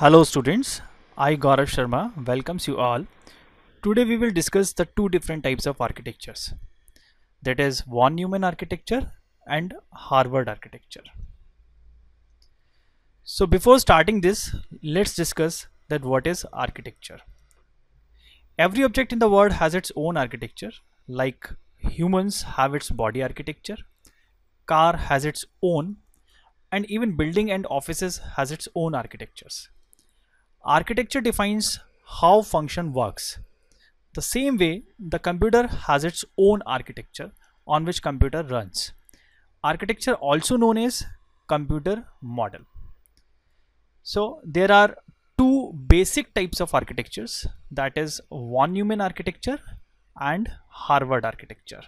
Hello students, I Gaurav Sharma welcomes you all. Today we will discuss the two different types of architectures that is von Neumann architecture and Harvard architecture. So before starting this, let's discuss that what is architecture. Every object in the world has its own architecture like humans have its body architecture, car has its own and even building and offices has its own architectures Architecture defines how function works. The same way the computer has its own architecture on which computer runs. Architecture also known as computer model. So there are two basic types of architectures that is von Neumann architecture and Harvard architecture.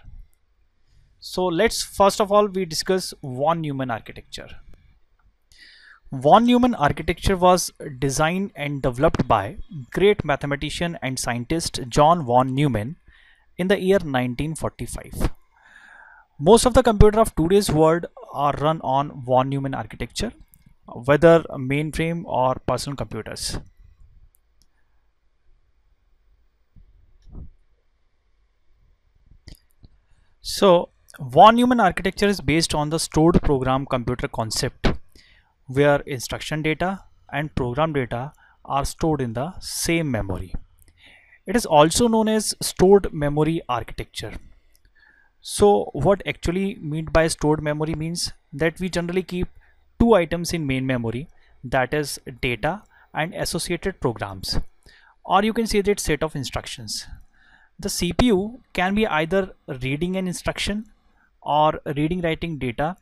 So let's first of all we discuss von Neumann architecture. Von Neumann architecture was designed and developed by great mathematician and scientist John von Neumann in the year 1945. Most of the computer of today's world are run on von Neumann architecture, whether mainframe or personal computers. So von Neumann architecture is based on the stored program computer concept where instruction data and program data are stored in the same memory. It is also known as stored memory architecture. So what actually meant by stored memory means that we generally keep two items in main memory that is data and associated programs or you can say that set of instructions. The CPU can be either reading an instruction or reading writing data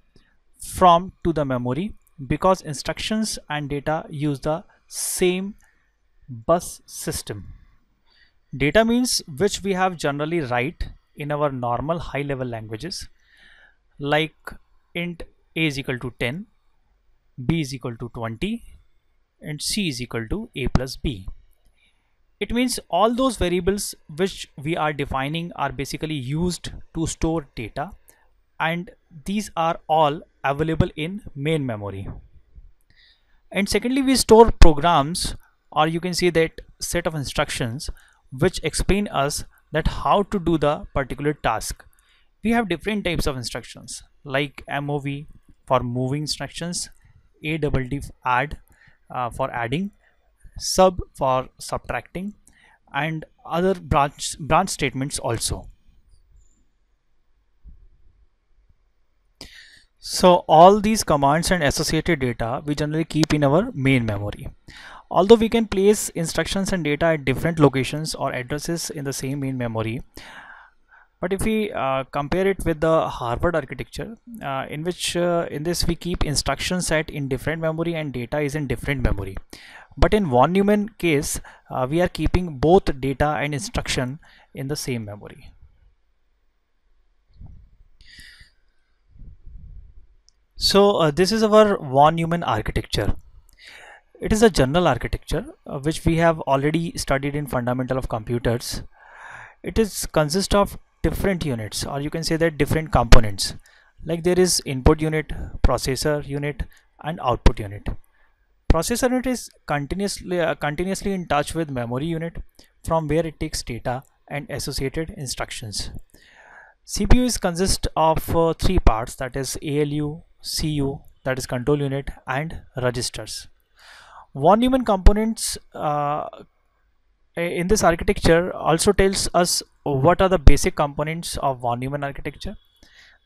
from to the memory because instructions and data use the same bus system. Data means which we have generally write in our normal high level languages like int a is equal to 10, b is equal to 20 and c is equal to a plus b. It means all those variables which we are defining are basically used to store data and these are all available in main memory and secondly we store programs or you can see that set of instructions which explain us that how to do the particular task we have different types of instructions like mov for moving instructions add uh, for adding sub for subtracting and other branch branch statements also So all these commands and associated data we generally keep in our main memory. Although we can place instructions and data at different locations or addresses in the same main memory, but if we uh, compare it with the Harvard architecture, uh, in which uh, in this we keep instruction set in different memory and data is in different memory. But in von Neumann case, uh, we are keeping both data and instruction in the same memory. So uh, this is our von Neumann architecture. It is a general architecture uh, which we have already studied in fundamental of computers. It is consist of different units or you can say that different components like there is input unit, processor unit and output unit. Processor unit is continuously, uh, continuously in touch with memory unit from where it takes data and associated instructions. CPU is consist of uh, three parts that is ALU, CU that is control unit and registers. Von Neumann components uh, in this architecture also tells us what are the basic components of von Neumann architecture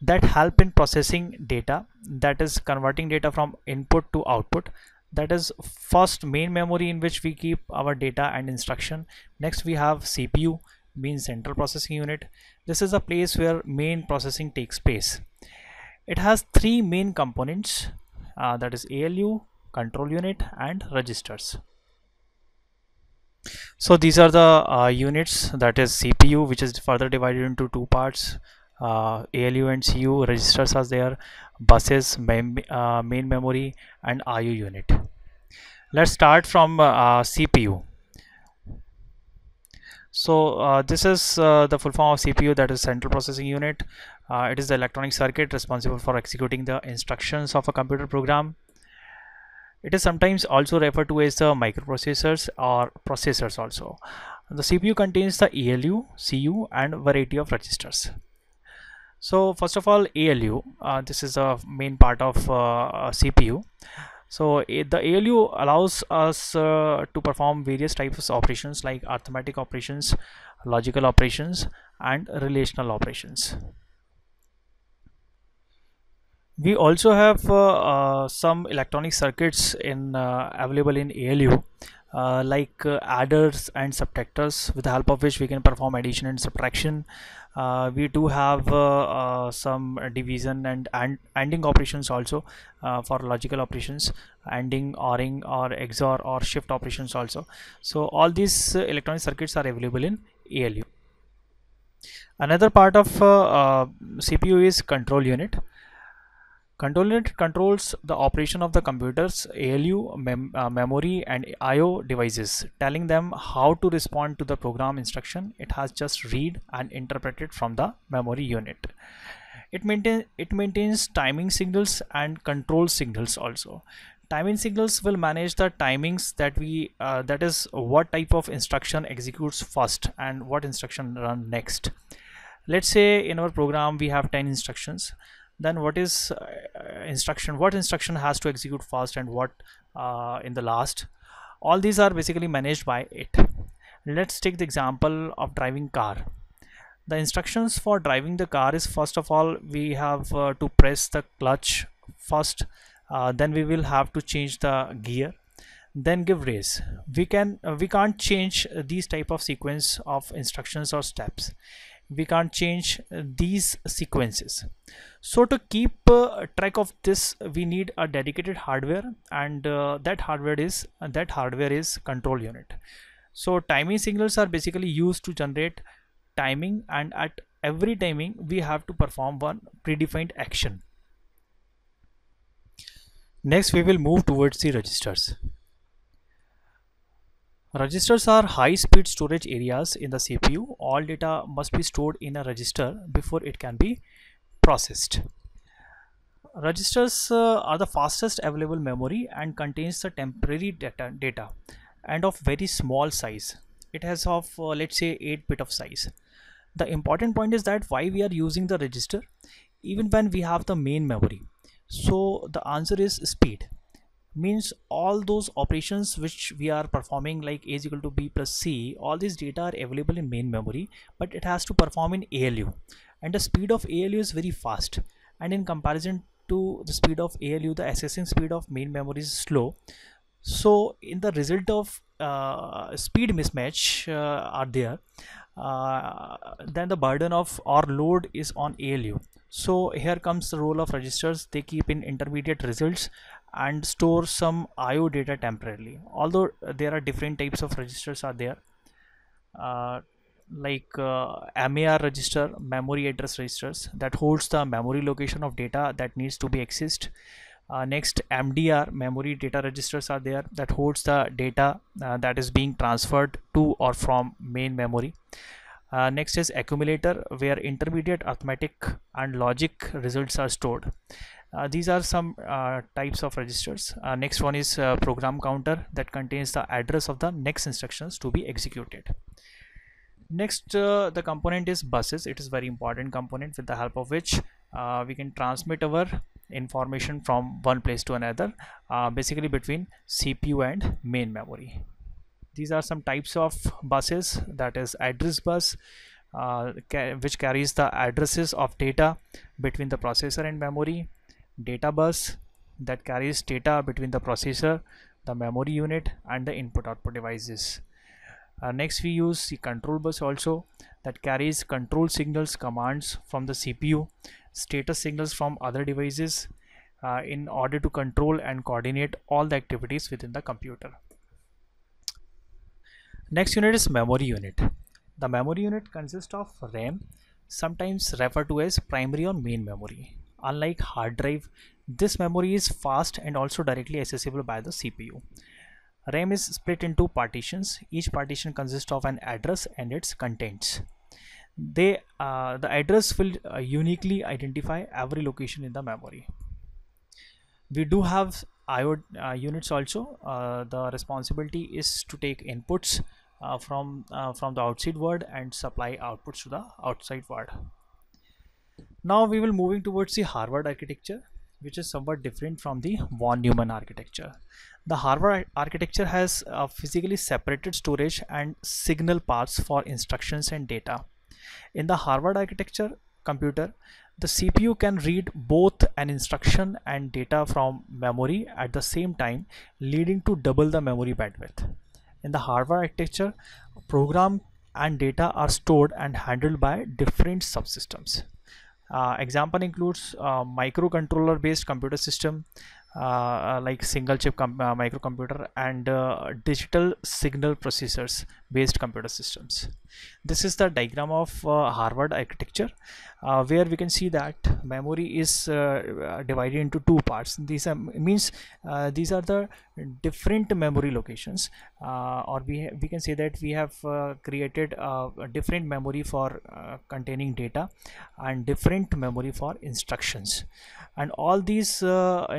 that help in processing data that is converting data from input to output that is first main memory in which we keep our data and instruction next we have CPU means central processing unit this is a place where main processing takes place it has three main components uh, that is ALU control unit and registers so these are the uh, units that is CPU which is further divided into two parts uh, ALU and CU registers are there buses mem uh, main memory and IU unit let's start from uh, CPU so uh, this is uh, the full form of CPU that is central processing unit. Uh, it is the electronic circuit responsible for executing the instructions of a computer program. It is sometimes also referred to as the microprocessors or processors also. The CPU contains the ALU, CU and variety of registers. So first of all ALU, uh, this is the main part of uh, CPU. So it, the ALU allows us uh, to perform various types of operations like arithmetic operations, logical operations and relational operations. We also have uh, uh, some electronic circuits in uh, available in ALU uh, like uh, adders and subtractors with the help of which we can perform addition and subtraction uh, we do have uh, uh, some division and, and operations also uh, for logical operations anding oring or xor or shift operations also so all these electronic circuits are available in ALU another part of CPU is control unit Control unit controls the operation of the computers, ALU, mem uh, memory and IO devices, telling them how to respond to the program instruction it has just read and interpreted from the memory unit. It, maintain, it maintains timing signals and control signals also. Timing signals will manage the timings that we uh, that is what type of instruction executes first and what instruction run next. Let's say in our program we have 10 instructions then what is uh, instruction what instruction has to execute first and what uh, in the last all these are basically managed by it let's take the example of driving car the instructions for driving the car is first of all we have uh, to press the clutch first uh, then we will have to change the gear then give raise we can uh, we can't change these type of sequence of instructions or steps we can't change uh, these sequences so to keep uh, track of this we need a dedicated hardware and uh, that hardware is uh, that hardware is control unit so timing signals are basically used to generate timing and at every timing we have to perform one predefined action next we will move towards the registers Registers are high-speed storage areas in the CPU. All data must be stored in a register before it can be processed. Registers uh, are the fastest available memory and contains the temporary data, data and of very small size. It has of uh, let's say 8 bit of size. The important point is that why we are using the register even when we have the main memory. So the answer is speed means all those operations which we are performing like a is equal to b plus c all these data are available in main memory but it has to perform in ALU and the speed of ALU is very fast and in comparison to the speed of ALU the accessing speed of main memory is slow so in the result of uh, speed mismatch uh, are there uh, then the burden of or load is on ALU so here comes the role of registers they keep in intermediate results and store some IO data temporarily. Although uh, there are different types of registers are there, uh, like uh, MAR register, memory address registers that holds the memory location of data that needs to be accessed. Uh, next MDR memory data registers are there that holds the data uh, that is being transferred to or from main memory. Uh, next is accumulator where intermediate arithmetic and logic results are stored uh, these are some uh, types of registers uh, next one is uh, program counter that contains the address of the next instructions to be executed next uh, the component is buses it is very important component with the help of which we can transmit our information from one place to another basically between CPU and main memory these are some types of buses that is address bus ca which carries the addresses of data between the processor and memory data bus that carries data between the processor, the memory unit and the input output devices. Uh, next we use the control bus also that carries control signals commands from the CPU, status signals from other devices uh, in order to control and coordinate all the activities within the computer. Next unit is memory unit. The memory unit consists of RAM, sometimes referred to as primary or main memory. Unlike hard drive, this memory is fast and also directly accessible by the CPU. RAM is split into partitions. Each partition consists of an address and its contents. They, uh, the address will uh, uniquely identify every location in the memory. We do have IO uh, units also. Uh, the responsibility is to take inputs uh, from, uh, from the outside world and supply outputs to the outside world. Now we will moving towards the Harvard architecture which is somewhat different from the von Neumann architecture. The Harvard architecture has a uh, physically separated storage and signal paths for instructions and data. In the Harvard architecture computer, the CPU can read both an instruction and data from memory at the same time, leading to double the memory bandwidth. In the Harvard architecture, program and data are stored and handled by different subsystems. Uh, example includes uh, microcontroller based computer system uh, uh, like single chip uh, microcomputer and uh, digital signal processors based computer systems this is the diagram of uh, Harvard architecture uh, where we can see that memory is uh, uh divided into two parts these are means uh, these are the different memory locations uh, or we we can say that we have created a different memory for containing data and different memory for instructions and all these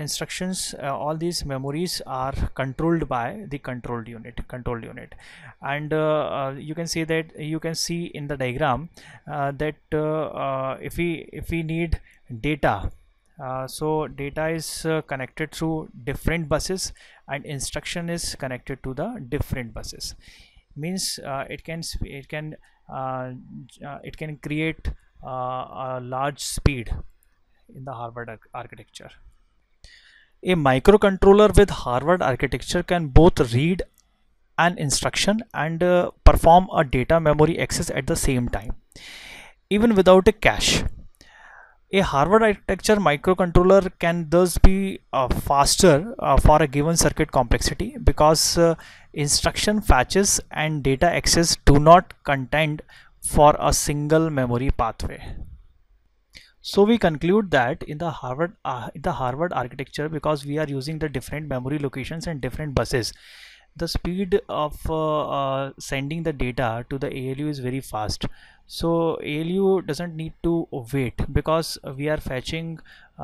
instructions all these memories are controlled by the controlled unit control unit and uh, uh, you can see that you can see in the diagram uh, that if we if we need data uh, so data is uh, connected through different buses and instruction is connected to the different buses means uh, it can it can it can create a large speed in the Harvard ar architecture a microcontroller with Harvard architecture can both read an instruction and uh, perform a data memory access at the same time even without a cache a Harvard architecture microcontroller can thus be uh, faster uh, for a given circuit complexity because uh, instruction fetches and data access do not contend for a single memory pathway. So we conclude that in the Harvard uh, in the Harvard architecture because we are using the different memory locations and different buses the speed of uh, uh, sending the data to the ALU is very fast so ALU doesn't need to wait because we are fetching uh,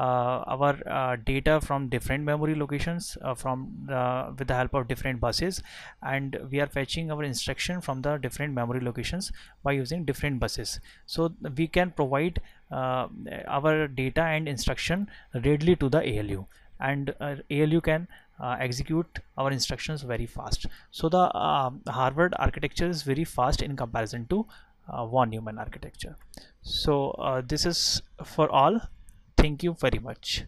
our uh, data from different memory locations uh, from uh, with the help of different buses and we are fetching our instruction from the different memory locations by using different buses so we can provide our data and instruction readily to the ALU and ALU can uh, execute our instructions very fast so the uh, Harvard architecture is very fast in comparison to uh, von Neumann architecture so uh, this is for all thank you very much